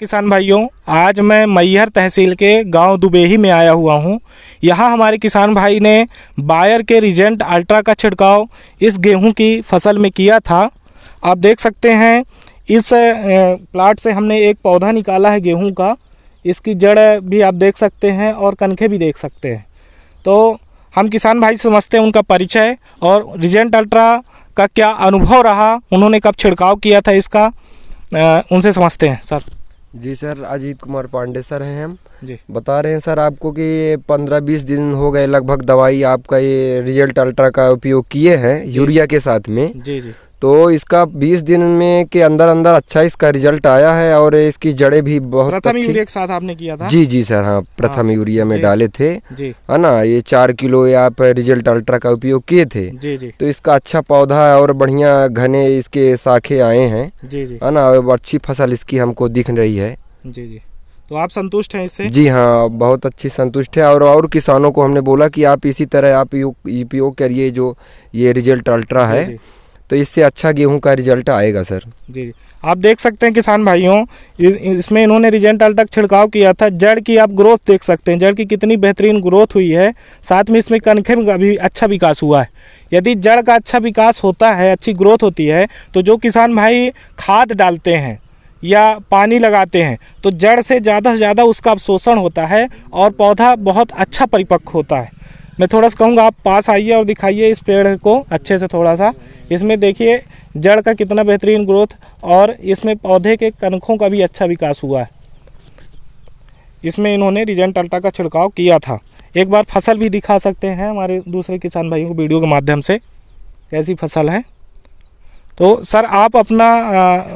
किसान भाइयों आज मैं मैहर तहसील के गांव दुबेही में आया हुआ हूं। यहां हमारे किसान भाई ने बायर के रिजेंट अल्ट्रा का छिड़काव इस गेहूं की फसल में किया था आप देख सकते हैं इस प्लाट से हमने एक पौधा निकाला है गेहूं का इसकी जड़ भी आप देख सकते हैं और कनखे भी देख सकते हैं तो हम किसान भाई समझते हैं उनका परिचय और रिजेंट अल्ट्रा का क्या अनुभव रहा उन्होंने कब छिड़काव किया था इसका उनसे समझते हैं sir ji sir Ajit Kumar Pandey sir हैं हम जी बता रहे हैं सर आपको कि पंद्रह बीस दिन हो गए लगभग दवाई आपका ये रिजल्ट अल्ट्रा का उपयोग किए हैं यूरिया के साथ में जी जी तो इसका 20 दिन में के अंदर अंदर अच्छा इसका रिजल्ट आया है और इसकी जड़ें भी बहुत प्रथम यूरिया के साथ आपने किया था जी जी सर हाँ, हाँ प्रथम यूरिया में डाले थे है ना ये चार किलो आप रिजल्ट अल्ट्रा का उपयोग किए थे जी जी तो इसका अच्छा पौधा और बढ़िया घने इसके शाखे आए हैं जी जी है ना अच्छी फसल इसकी हमको दिख रही है जी जी तो आप संतुष्ट हैं इससे जी हाँ बहुत अच्छी संतुष्ट है और और किसानों को हमने बोला कि आप इसी तरह आप उपयोग करिए जो ये रिजल्ट अल्ट्रा है तो इससे अच्छा गेहूं का रिजल्ट आएगा सर जी जी आप देख सकते हैं किसान भाइयों इसमें इन्होंने रिजेंटल तक छिड़काव किया था जड़ की आप ग्रोथ देख सकते हैं जड़ की कितनी बेहतरीन ग्रोथ हुई है साथ में इसमें कनखे का भी अच्छा विकास हुआ है यदि जड़ का अच्छा विकास होता है अच्छी ग्रोथ होती है तो जो किसान भाई खाद डालते हैं या पानी लगाते हैं तो जड़ से ज़्यादा से ज़्यादा उसका अवशोषण होता है और पौधा बहुत अच्छा परिपक्व होता है मैं थोड़ा सा कहूँगा आप पास आइए और दिखाइए इस पेड़ को अच्छे से थोड़ा सा इसमें देखिए जड़ का कितना बेहतरीन ग्रोथ और इसमें पौधे के कनखों का भी अच्छा विकास हुआ है इसमें इन्होंने रिजेंट अल्टा का छिड़काव किया था एक बार फसल भी दिखा सकते हैं हमारे दूसरे किसान भाइयों को वीडियो के माध्यम से कैसी फसल है तो सर आप अपना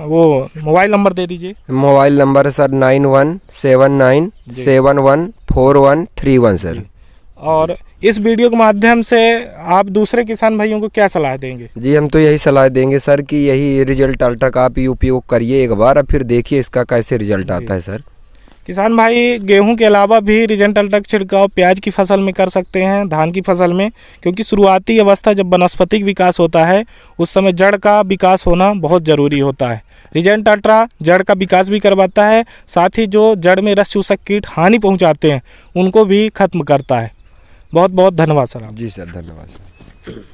वो मोबाइल नंबर दे दीजिए mobile number sir nine one seven nine seven one four one three one sir और इस वीडियो के माध्यम से आप दूसरे किसान भाइयों को क्या सलाह देंगे जी हम तो यही सलाह देंगे सर कि यही रिजल्ट अल्ट्रा का आप उपयोग करिए एक बार और फिर देखिए इसका कैसे रिजल्ट आता है सर किसान भाई गेहूं के अलावा भी रिजेंट अल्ट्रा छिड़काव प्याज की फसल में कर सकते हैं धान की फसल में क्योंकि शुरुआती अवस्था जब वनस्पतिक विकास होता है उस समय जड़ का विकास होना बहुत ज़रूरी होता है रिजेंट अल्ट्रा जड़ का विकास भी करवाता है साथ ही जो जड़ में रस चूसक कीट हानि पहुंचाते हैं उनको भी खत्म करता है बहुत बहुत धन्यवाद सर जी सर धन्यवाद सर